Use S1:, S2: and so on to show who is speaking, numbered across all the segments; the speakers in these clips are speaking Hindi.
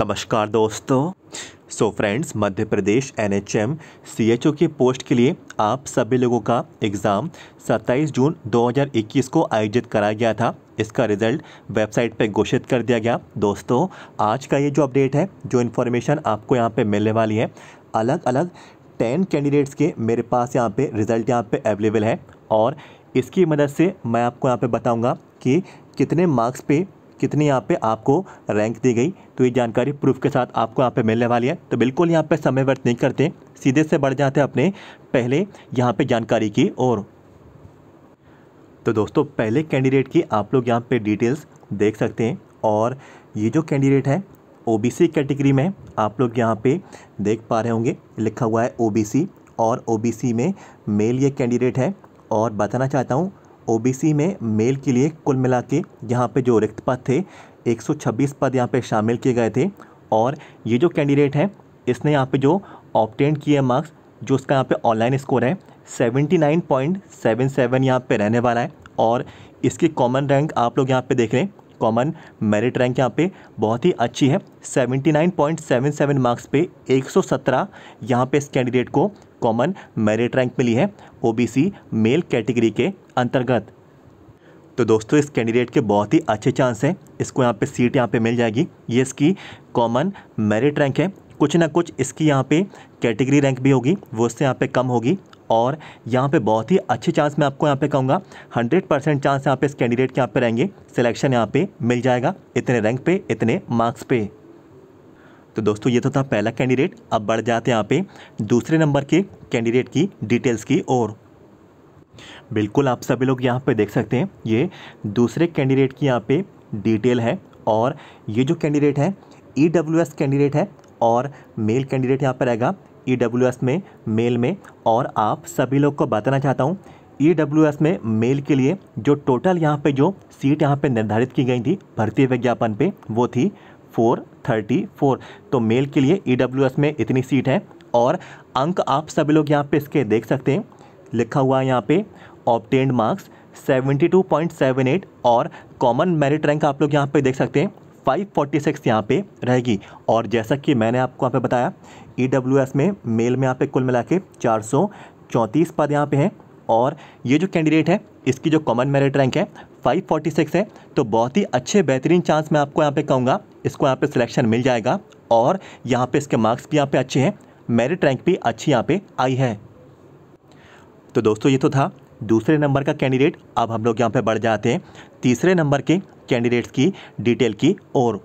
S1: नमस्कार दोस्तों so friends Madhya Pradesh N H M C H O की पोस्ट के लिए आप सभी लोगों का एग्ज़ाम 27 जून 2021 को आयोजित कराया गया था इसका रिज़ल्ट वेबसाइट पर घोषित कर दिया गया दोस्तों आज का ये जो अपडेट है जो इन्फॉर्मेशन आपको यहाँ पे मिलने वाली है अलग अलग टेन कैंडिडेट्स के मेरे पास यहाँ पर रिज़ल्ट यहाँ पर अवेलेबल है और इसकी मदद से मैं आपको यहाँ पर बताऊँगा कि कितने मार्क्स पे कितनी यहाँ पे आपको रैंक दी गई तो ये जानकारी प्रूफ के साथ आपको यहाँ पे मिलने वाली है तो बिल्कुल यहाँ पे समय व्यर्थ नहीं करते सीधे से बढ़ जाते हैं अपने पहले यहाँ पे जानकारी की और तो दोस्तों पहले कैंडिडेट की आप लोग यहाँ पे डिटेल्स देख सकते हैं और ये जो कैंडिडेट है ओ कैटेगरी में आप लोग यहाँ पर देख पा रहे होंगे लिखा हुआ है ओ और ओ में मेल ये कैंडिडेट है और बताना चाहता हूँ ओबीसी में मेल के लिए कुल मिला के यहाँ पर जो रिक्त पद थे 126 पद यहाँ पे शामिल किए गए थे और ये जो कैंडिडेट है इसने यहाँ पे जो ऑप्टेन किए मार्क्स जो उसका यहाँ पे ऑनलाइन स्कोर है 79.77 यहाँ पर रहने वाला है और इसकी कॉमन रैंक आप लोग यहाँ पे देख रहे हैं कॉमन मेरिट रैंक यहाँ पे बहुत ही अच्छी है 79.77 मार्क्स पे 117 सौ यहाँ पे इस कैंडिडेट को कॉमन मेरिट रैंक मिली है ओबीसी मेल कैटेगरी के अंतर्गत तो दोस्तों इस कैंडिडेट के बहुत ही अच्छे चांस हैं इसको यहाँ पे सीट यहाँ पे मिल जाएगी ये इसकी कॉमन मेरिट रैंक है कुछ ना कुछ इसकी यहाँ पे कैटेगरी रैंक भी होगी वो उससे यहाँ पे कम होगी और यहाँ पे बहुत ही अच्छे चांस मैं आपको यहाँ पे कहूँगा 100 परसेंट चांस यहाँ पे इस कैंडिडेट के यहाँ पे रहेंगे सिलेक्शन यहाँ पे मिल जाएगा इतने रैंक पे इतने मार्क्स पे तो दोस्तों ये तो था पहला कैंडिडेट अब बढ़ जाते यहाँ पे दूसरे नंबर के कैंडिडेट की डिटेल्स की ओर बिल्कुल आप सभी लोग यहाँ पर देख सकते हैं ये दूसरे कैंडिडेट की यहाँ पर डिटेल है और ये जो कैंडिडेट है ई e कैंडिडेट है और मेल कैंडिडेट यहाँ पर रहेगा ई e में मेल में और आप सभी लोग को बताना चाहता हूँ ई e में मेल के लिए जो टोटल यहाँ पे जो सीट यहाँ पे निर्धारित की गई थी भर्ती विज्ञापन पे वो थी 434 तो मेल के लिए ई e में इतनी सीट है और अंक आप सभी लोग यहाँ पे इसके देख सकते हैं लिखा हुआ है यहाँ पे ऑप्टेंड मार्क्स 72.78 और कॉमन मेरिट रैंक आप लोग यहाँ पे देख सकते हैं 546 यहाँ पे रहेगी और जैसा कि मैंने आपको यहाँ पे बताया ई में मेल में यहाँ पे कुल मिला के चार पद यहाँ पे हैं और ये जो कैंडिडेट है इसकी जो कॉमन मेरिट रैंक है 546 है तो बहुत ही अच्छे बेहतरीन चांस मैं आपको यहाँ पे कहूँगा इसको यहाँ पे सिलेक्शन मिल जाएगा और यहाँ पे इसके मार्क्स भी यहाँ पे अच्छे हैं मेरिट रैंक भी अच्छी यहाँ पे आई है तो दोस्तों ये तो था दूसरे नंबर का कैंडिडेट अब हम लोग यहाँ पे बढ़ जाते हैं तीसरे नंबर के कैंडिडेट्स की डिटेल की और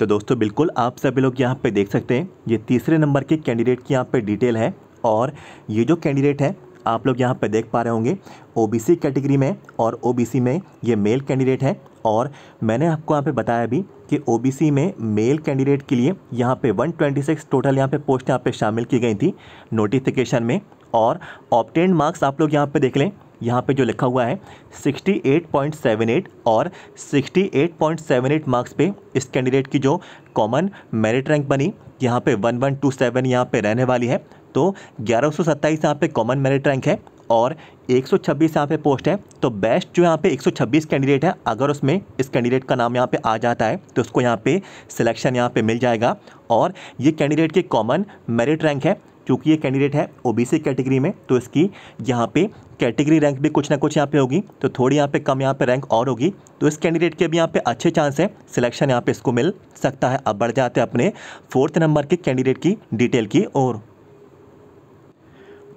S1: तो दोस्तों बिल्कुल आप सभी लोग यहाँ पे देख सकते हैं ये तीसरे नंबर के कैंडिडेट की यहाँ पे डिटेल है और ये जो कैंडिडेट है आप लोग यहाँ पे देख पा रहे होंगे ओबीसी कैटेगरी में और ओबीसी में ये मेल कैंडिडेट है और मैंने आपको यहाँ पे बताया भी कि ओबीसी में मेल कैंडिडेट के लिए यहाँ पे 126 टोटल यहाँ पे पोस्ट यहाँ पे शामिल की गई थी नोटिफिकेशन में और ऑप्टेंड मार्क्स आप लोग यहाँ पे देख लें यहाँ पे जो लिखा हुआ है 68.78 और 68.78 मार्क्स पे इस कैंडिडेट की जो कॉमन मेरिट रैंक बनी यहाँ पे 1127 यहाँ पर रहने वाली है तो ग्यारह सौ सत्ताईस यहाँ पर कॉमन मेरिट रैंक है और 126 यहाँ पर पोस्ट है तो बेस्ट जो यहाँ पे 126 कैंडिडेट है अगर उसमें इस कैंडिडेट का नाम यहाँ पे आ जाता है तो उसको यहाँ पे सिलेक्शन यहाँ पे मिल जाएगा और ये कैंडिडेट के कॉमन मेरिट रैंक है क्योंकि ये कैंडिडेट है ओबीसी कैटेगरी में तो इसकी यहाँ पे कैटेगरी रैंक भी कुछ ना कुछ यहाँ पे होगी तो थोड़ी यहाँ पे कम यहाँ पे रैंक और होगी तो इस कैंडिडेट के भी यहाँ पे अच्छे चांस हैं सिलेक्शन यहाँ पे इसको मिल सकता है अब बढ़ जाते हैं अपने फोर्थ नंबर के कैंडिडेट की डिटेल की ओर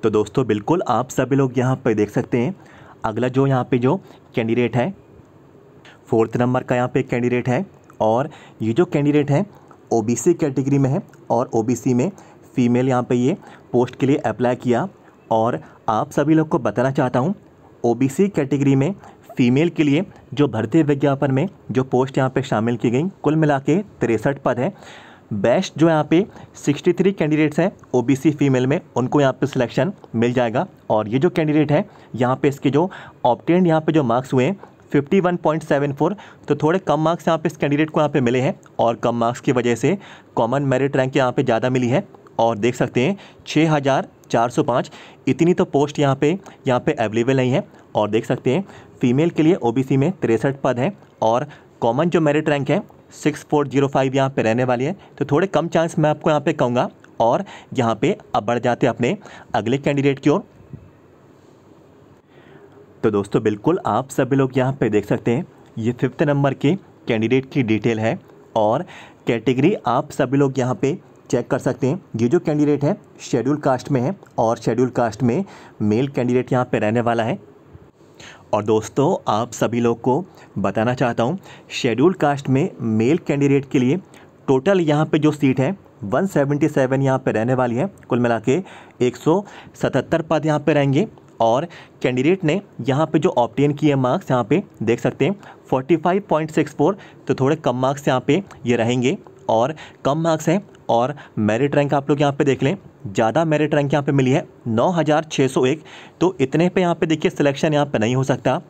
S1: तो दोस्तों बिल्कुल आप सभी लोग यहाँ पर देख सकते हैं अगला जो यहाँ पर जो कैंडिडेट है फोर्थ नंबर का यहाँ पर कैंडिडेट है और ये जो कैंडिडेट है ओ कैटेगरी में है और ओ में फ़ीमेल यहाँ पर ये पोस्ट के लिए अप्लाई किया और आप सभी लोग को बताना चाहता हूँ ओबीसी कैटेगरी में फ़ीमेल के लिए जो भर्ती विज्ञापन में जो पोस्ट यहाँ पे शामिल की गई कुल मिला के तिरसठ पद हैं बेस्ट जो यहाँ पे 63 कैंडिडेट्स हैं ओबीसी फीमेल में उनको यहाँ पे सिलेक्शन मिल जाएगा और ये जो कैंडिडेट है यहाँ पे इसके जो ऑप्टेंड यहाँ पे जो मार्क्स हुए हैं 51.74 तो थोड़े कम मार्क्स यहाँ पे इस कैंडिडेट को यहाँ पे मिले हैं और कम मार्क्स की वजह से कॉमन मेरिट रैंक यहाँ पे ज़्यादा मिली है और देख सकते हैं छः हज़ार 405 इतनी तो पोस्ट यहाँ पे यहाँ पे अवेलेबल नहीं है और देख सकते हैं फीमेल के लिए ओबीसी में तिरसठ पद हैं और कॉमन जो मेरिट रैंक है सिक्स फोर जीरो फाइव यहाँ पर रहने वाली है तो थोड़े कम चांस मैं आपको यहाँ पे कहूँगा और यहाँ पे अब बढ़ जाते अपने अगले कैंडिडेट की ओर तो दोस्तों बिल्कुल आप सभी लोग यहाँ पर देख सकते हैं ये फिफ्थ नंबर के कैंडिडेट की डिटेल है और कैटेगरी आप सभी लोग यहाँ पर चेक कर सकते हैं ये जो कैंडिडेट है शेड्यूल कास्ट में है और शेड्यूल कास्ट में मेल कैंडिडेट यहाँ पे रहने वाला है और दोस्तों आप सभी लोग को बताना चाहता हूँ शेड्यूल कास्ट में मेल कैंडिडेट के लिए टोटल यहाँ पे जो सीट है 177 सेवेंटी सेवन यहाँ पर रहने वाली है कुल मिला के एक पद यहाँ पर रहेंगे और कैंडिडेट ने यहाँ पे जो ऑप्टेन किए मार्क्स यहाँ पे देख सकते हैं 45.64 तो थोड़े कम मार्क्स यहाँ पे ये यह रहेंगे और कम मार्क्स हैं और मेरिट रैंक आप लोग यहाँ पे देख लें ज़्यादा मेरिट रैंक यहाँ पे मिली है 9601 तो इतने पे यहाँ पे देखिए सिलेक्शन यहाँ पे नहीं हो सकता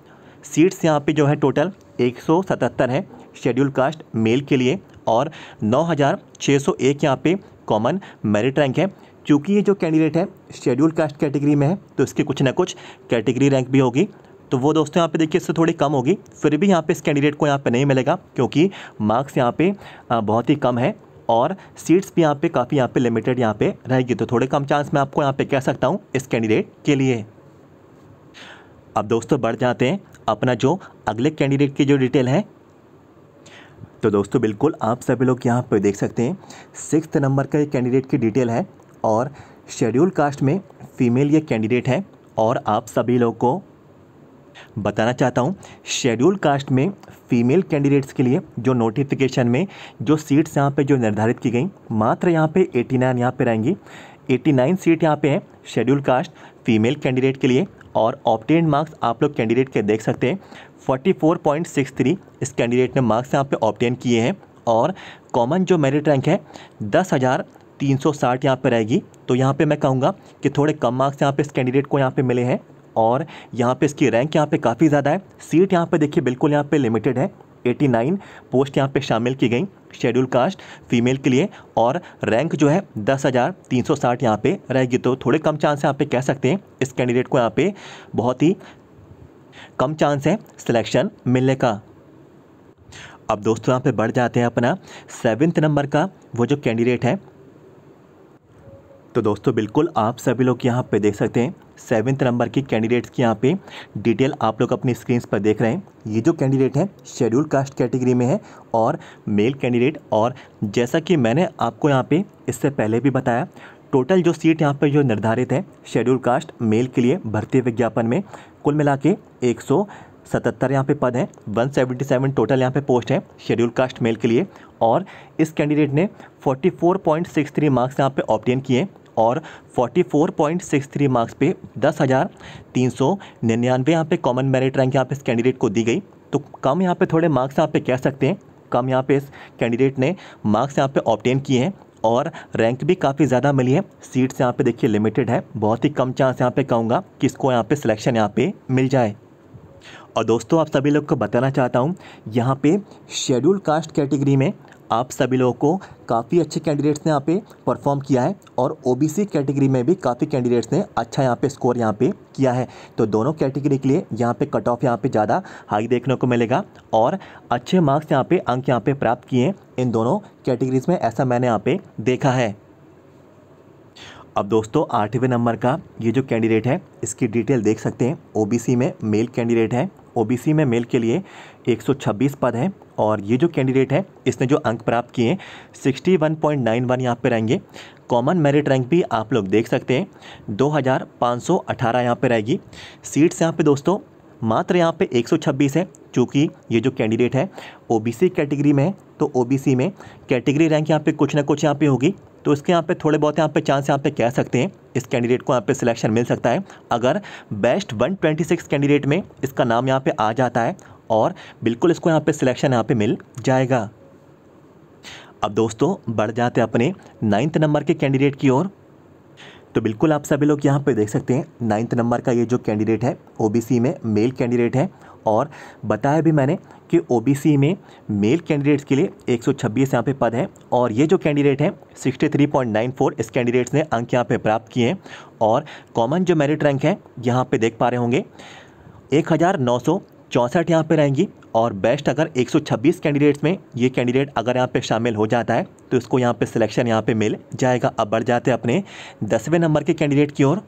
S1: सीट्स यहाँ पे जो है टोटल 177 है शेड्यूल कास्ट मेल के लिए और 9601 यहाँ पर कॉमन मेरिट रैंक है क्योंकि ये जो कैंडिडेट है शेड्यूल कास्ट कैटेगरी में है तो इसकी कुछ ना कुछ कैटेगरी रैंक भी होगी तो वो दोस्तों यहाँ पे देखिए इससे थोड़ी कम होगी फिर भी यहाँ पे इस कैंडिडेट को यहाँ पे नहीं मिलेगा क्योंकि मार्क्स यहाँ पे बहुत ही कम है और सीट्स भी यहाँ पे काफ़ी यहाँ पे लिमिटेड यहाँ पे रहेगी तो थोड़े कम चांस मैं आपको यहाँ पे कह सकता हूँ इस कैंडिडेट के लिए अब दोस्तों बढ़ जाते हैं अपना जो अगले कैंडिडेट की जो डिटेल है तो दोस्तों बिल्कुल आप सभी लोग यहाँ पर देख सकते हैं सिक्स नंबर का ये कैंडिडेट की डिटेल है और शेड्यूल कास्ट में फ़ीमेल ये कैंडिडेट है और आप सभी लोग को बताना चाहता हूँ शेड्यूल कास्ट में फीमेल कैंडिडेट्स के लिए जो नोटिफिकेशन में जो सीट्स यहाँ पे जो निर्धारित की गई मात्र यहाँ पे 89 नाइन यहाँ पर रहेंगी एटी नाइन सीट यहाँ पे है शेड्यूल कास्ट फीमेल कैंडिडेट के लिए और ऑप्टेन मार्क्स आप लोग कैंडिडेट के देख सकते हैं फोर्टी इस कैंडिडेट ने मार्क्स यहाँ पर ऑप्टेन किए हैं और कॉमन जो मेरिट रैंक है दस हज़ार तीन सौ साठ यहाँ पर रहेगी तो यहाँ पे मैं कहूँगा कि थोड़े कम मार्क्स यहाँ पे इस कैंडिडेट को यहाँ पे मिले हैं और यहाँ पे इसकी रैंक यहाँ पे काफ़ी ज़्यादा है सीट यहाँ पे देखिए बिल्कुल यहाँ पे लिमिटेड है 89 पोस्ट यहाँ पे शामिल की गई शेड्यूल कास्ट फीमेल के लिए और रैंक जो है दस हज़ार तीन सौ साठ यहाँ पर रहेगी तो थोड़े कम चांस यहाँ पे कह सकते हैं इस कैंडिडेट को यहाँ पे बहुत ही कम चांस है सिलेक्शन मिलने का अब दोस्तों यहाँ पे बढ़ जाते हैं अपना सेवन्थ नंबर का वो जो कैंडिडेट है तो दोस्तों बिल्कुल आप सभी लोग यहाँ पे देख सकते हैं सेवन्थ नंबर के कैंडिडेट्स की यहाँ पे डिटेल आप लोग अपनी स्क्रीन पर देख रहे हैं ये जो कैंडिडेट है शेड्यूल कास्ट कैटेगरी में है और मेल कैंडिडेट और जैसा कि मैंने आपको यहाँ पे इससे पहले भी बताया टोटल जो सीट यहाँ पर जो निर्धारित है शेड्यूल कास्ट मेल के लिए भर्ती विज्ञापन में कुल मिला के एक सतहत्तर यहाँ पे पद हैं 177 टोटल यहाँ पे पोस्ट हैं शेड्यूल कास्ट मेल के लिए और इस कैंडिडेट ने 44.63 मार्क्स यहाँ पे ऑप्टेन किए और 44.63 मार्क्स पे दस हज़ार तीन सौ निन्यानवे यहाँ पर कॉमन मेरिट रैंक यहाँ पे इस कैंडिडेट को दी गई तो कम यहाँ पे थोड़े मार्क्स यहाँ पे कह सकते हैं कम यहाँ पे इस कैंडिडेट ने मार्क्स यहाँ पे ऑप्टेन किए हैं और रैंक भी काफ़ी ज़्यादा मिली है सीट्स यहाँ पे देखिए लिमिटेड है बहुत ही कम चांस यहाँ पे कहूँगा कि इसको यहाँ पर सिलेक्शन यहाँ पर मिल जाए और दोस्तों आप सभी लोग को बताना चाहता हूँ यहाँ पे शेड्यूल कास्ट कैटेगरी में आप सभी लोगों को काफ़ी अच्छे कैंडिडेट्स ने यहाँ पे परफॉर्म किया है और ओबीसी कैटेगरी में भी काफ़ी कैंडिडेट्स ने अच्छा यहाँ पे स्कोर यहाँ पे किया है तो दोनों कैटेगरी के लिए यहाँ पे कट ऑफ यहाँ पे ज़्यादा हाई देखने को मिलेगा और अच्छे मार्क्स यहाँ पे अंक यहाँ पे प्राप्त किए इन दोनों कैटेगरीज में ऐसा मैंने यहाँ पर देखा है अब दोस्तों आठवें नंबर का ये जो कैंडिडेट है इसकी डिटेल देख सकते हैं ओ में मेल कैंडिडेट है ओ में मेल के लिए एक पद हैं और ये जो कैंडिडेट है इसने जो अंक प्राप्त किए हैं sixty one point nine one यहाँ पर रहेंगे कॉमन मेरिट रैंक भी आप लोग देख सकते हैं दो हज़ार पाँच सौ अठारह यहाँ पर रहेगी सीट्स यहाँ पे दोस्तों मात्र यहाँ पे छब्बीस है चूँकि ये जो कैंडिडेट है सी कैटेगरी में है तो सी में कैटेगरी रैंक यहाँ पर कुछ ना कुछ यहाँ पर होगी तो इसके यहाँ पे थोड़े बहुत यहाँ पे चांस यहाँ पे कह सकते हैं इस कैंडिडेट को यहाँ पे सिलेक्शन मिल सकता है अगर बेस्ट 126 कैंडिडेट में इसका नाम यहाँ पे आ जाता है और बिल्कुल इसको यहाँ पे सिलेक्शन यहाँ पे मिल जाएगा अब दोस्तों बढ़ जाते हैं अपने नाइन्थ नंबर के कैंडिडेट की ओर तो बिल्कुल आप सभी लोग यहाँ पे देख सकते हैं नाइन्थ नंबर का ये जो कैंडिडेट है ओबीसी में मेल कैंडिडेट है और बताया भी मैंने कि ओबीसी में मेल कैंडिडेट्स के लिए 126 यहाँ पे पद हैं और ये जो कैंडिडेट हैं 63.94 इस कैंडिडेट्स ने अंक यहाँ पे प्राप्त किए हैं और कॉमन जो मेरिट रैंक है यहाँ पे देख पा रहे होंगे एक हज़ार नौ सौ चौंसठ यहाँ पे रहेंगी और बेस्ट अगर 126 कैंडिडेट्स में ये कैंडिडेट अगर यहाँ पे शामिल हो जाता है तो इसको यहाँ पे सिलेक्शन यहाँ पे मिल जाएगा अब बढ़ जाते हैं अपने दसवें नंबर के कैंडिडेट की ओर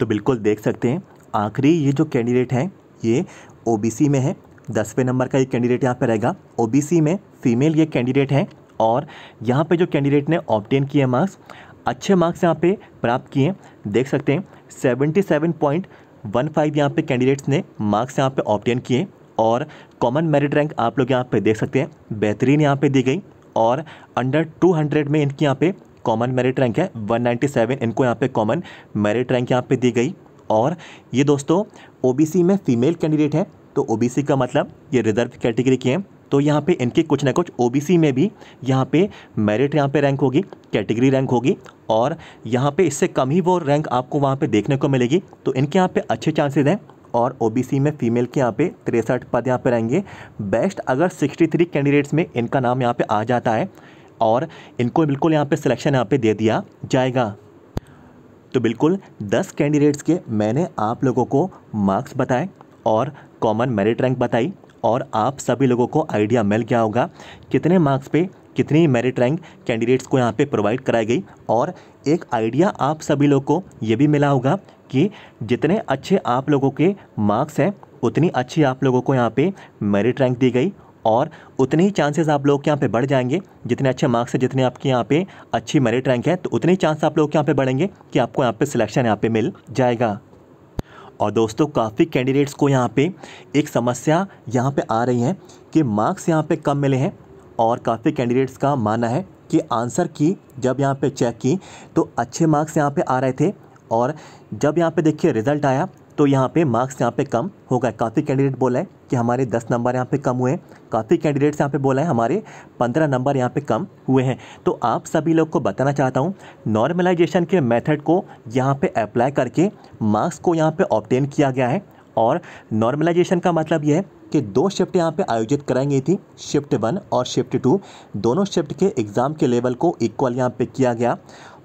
S1: तो बिल्कुल देख सकते हैं आखिरी ये जो कैंडिडेट हैं ये ओ में है दसवें नंबर का ये कैंडिडेट यहाँ पर रहेगा ओ में फीमेल ये कैंडिडेट हैं और यहाँ पर जो कैंडिडेट ने ऑप्टेन किए मार्क्स अच्छे मार्क्स यहाँ पे प्राप्त किए देख सकते हैं seventy seven point one five यहाँ पे कैंडिडेट्स ने मार्क्स यहाँ पे ऑप्टेन किए और कॉमन मेरिट रैंक आप लोग यहाँ पे देख सकते हैं बेहतरीन यहाँ पे दी गई और अंडर 200 में इनकी यहाँ पे कॉमन मेरिट रैंक है 197 इनको यहाँ पे कॉमन मेरिट रैंक यहाँ पे दी गई और ये दोस्तों सी में फ़ीमेल कैंडिडेट है तो सी का मतलब ये रिजर्व कैटेगरी के हैं तो यहाँ पे इनके कुछ ना कुछ ओबीसी में भी यहाँ पे मेरिट यहाँ पे रैंक होगी कैटेगरी रैंक होगी और यहाँ पे इससे कम ही वो रैंक आपको वहाँ पे देखने को मिलेगी तो इनके यहाँ पे अच्छे चांसेस हैं और ओबीसी में फीमेल के यहाँ पे तिरसठ पद यहाँ पे रहेंगे बेस्ट अगर 63 कैंडिडेट्स में इनका नाम यहाँ पर आ जाता है और इनको बिल्कुल यहाँ पर सिलेक्शन यहाँ पर दे दिया जाएगा तो बिल्कुल दस कैंडिडेट्स के मैंने आप लोगों को मार्क्स बताए और कॉमन मेरिट रैंक बताई और आप सभी लोगों को आइडिया मिल गया होगा कितने मार्क्स पे कितनी मेरिट रैंक कैंडिडेट्स को यहाँ पे प्रोवाइड कराई गई और एक आइडिया आप सभी लोग को ये भी मिला होगा कि जितने अच्छे आप लोगों के मार्क्स हैं उतनी अच्छी आप लोगों को यहाँ पे मेरिट रैंक दी गई और उतने ही चांसेस आप लोग के यहाँ पे बढ़ जाएंगे जितने अच्छे मार्क्स हैं जितने आपके यहाँ पे अच्छी मेरिट रैंक है तो उतने ही चांस आप लोग के यहाँ पे बढ़ेंगे कि आपको यहाँ पे सिलेक्शन यहाँ पे मिल जाएगा और दोस्तों काफ़ी कैंडिडेट्स को यहाँ पे एक समस्या यहाँ पे आ रही है कि मार्क्स यहाँ पे कम मिले हैं और काफ़ी कैंडिडेट्स का मानना है कि आंसर की जब यहाँ पे चेक की तो अच्छे मार्क्स यहाँ पे आ रहे थे और जब यहाँ पे देखिए रिज़ल्ट आया तो यहाँ पे मार्क्स यहाँ पे कम हो गए काफ़ी कैंडिडेट बोला है कि हमारे दस नंबर यहाँ पे कम हुए हैं काफ़ी कैंडिडेट्स यहाँ पे बोला है हमारे पंद्रह नंबर यहाँ पे कम हुए हैं तो आप सभी लोग को बताना चाहता हूँ नॉर्मलाइजेशन के मेथड को यहाँ पे अप्लाई करके मार्क्स को यहाँ पे ऑप्टेन किया गया है और नॉर्मलाइजेशन का मतलब यह है कि दो शिफ्ट यहाँ पे आयोजित कराई थी शिफ्ट वन और शिफ्ट टू दोनों शिफ्ट के एग्ज़ाम के लेवल को इक्वल यहाँ पे किया गया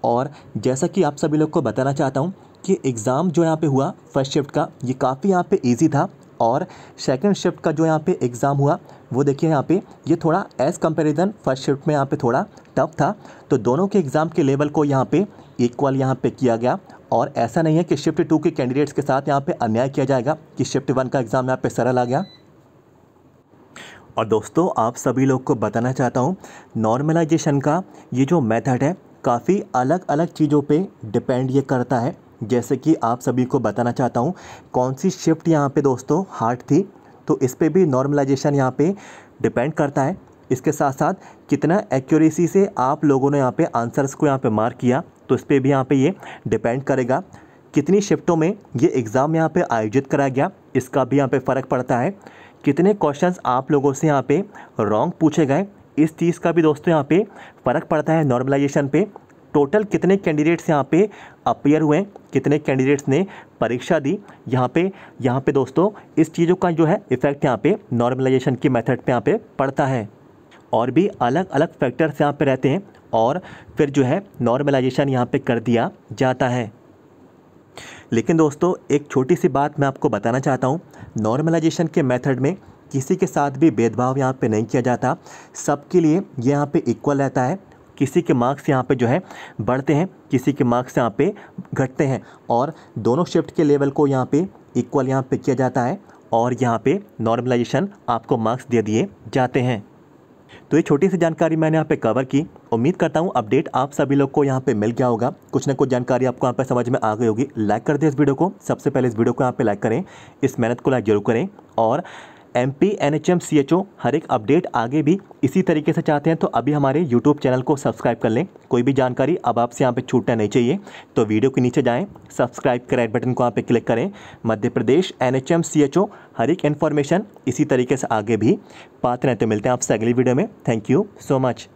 S1: और जैसा कि आप सभी लोग को बताना चाहता हूँ कि एग्ज़ाम जो यहाँ पे हुआ फर्स्ट शिफ्ट का ये काफ़ी यहाँ पे इजी था और सेकंड शिफ्ट का जो यहाँ पे एग्ज़ाम हुआ वो देखिए यहाँ पे ये थोड़ा एज कंपैरिजन फर्स्ट शिफ्ट में यहाँ पे थोड़ा टफ था तो दोनों के एग्ज़ाम के लेवल को यहाँ पे इक्वल यहाँ पे किया गया और ऐसा नहीं है कि शिफ्ट टू के कैंडिडेट्स के साथ यहाँ पर अन्याय किया जाएगा कि शिफ्ट वन का एग्ज़ाम यहाँ पर सरल आ गया और दोस्तों आप सभी लोग को बताना चाहता हूँ नॉर्मलाइजेशन का ये जो मेथड है काफ़ी अलग अलग चीज़ों पे डिपेंड ये करता है जैसे कि आप सभी को बताना चाहता हूँ कौन सी शिफ्ट यहाँ पे दोस्तों हार्ट थी तो इस पर भी नॉर्मलाइजेशन यहाँ पे डिपेंड करता है इसके साथ साथ कितना एक्यूरेसी से आप लोगों ने यहाँ पे आंसर्स को यहाँ पे मार्क किया तो इस पर भी यहाँ पे ये डिपेंड करेगा कितनी शिफ्टों में ये एग्ज़ाम यहाँ पे आयोजित कराया गया इसका भी यहाँ पे फ़र्क पड़ता है कितने क्वेश्चंस आप लोगों से यहाँ पे रॉन्ग पूछे गए इस चीज़ का भी दोस्तों यहाँ पे फ़र्क पड़ता है नॉर्मलाइजेशन पे टोटल कितने कैंडिडेट्स यहाँ पे अपेयर हुए कितने कैंडिडेट्स ने परीक्षा दी यहाँ पे यहाँ पे दोस्तों इस चीज़ों का जो है इफ़ेक्ट यहाँ पे नॉर्मलाइजेशन की मेथड पे यहाँ पे पड़ता है और भी अलग अलग फैक्टर्स यहाँ पे रहते हैं और फिर जो है नॉर्मलाइजेशन यहाँ पे कर दिया जाता है लेकिन दोस्तों एक छोटी सी बात मैं आपको बताना चाहता हूँ नॉर्मलाइजेशन के मैथड में किसी के साथ भी भेदभाव यहाँ पे नहीं किया जाता सबके लिए यहाँ पे इक्वल रहता है किसी के मार्क्स यहाँ पे जो है बढ़ते हैं किसी के मार्क्स यहाँ पे घटते हैं और दोनों शिफ्ट के लेवल को यहाँ पे इक्वल यहाँ पे किया जाता है और यहाँ पे नॉर्मलाइजेशन आपको मार्क्स दे दिए जाते हैं तो ये छोटी सी जानकारी मैंने यहाँ पे कवर की उम्मीद करता हूँ अपडेट आप सभी लोग को यहाँ पे मिल गया होगा कुछ ना कुछ जानकारी आपको यहाँ पे समझ में आ गई होगी लाइक कर दें इस वीडियो को सबसे पहले इस वीडियो को यहाँ पे लाइक करें इस मेहनत को लाइक जरूर करें और M P N H M C H O हर एक अपडेट आगे भी इसी तरीके से चाहते हैं तो अभी हमारे यूट्यूब चैनल को सब्सक्राइब कर लें कोई भी जानकारी अब आपसे यहाँ पे छूटना नहीं चाहिए तो वीडियो के नीचे जाएं सब्सक्राइब के राइट बटन को यहाँ पे क्लिक करें Madhya Pradesh N H M C H O हर एक इन्फॉर्मेशन इसी तरीके से आगे भी पाते रहते मिलते हैं आपसे अगली वीडियो में थैंक यू सो मच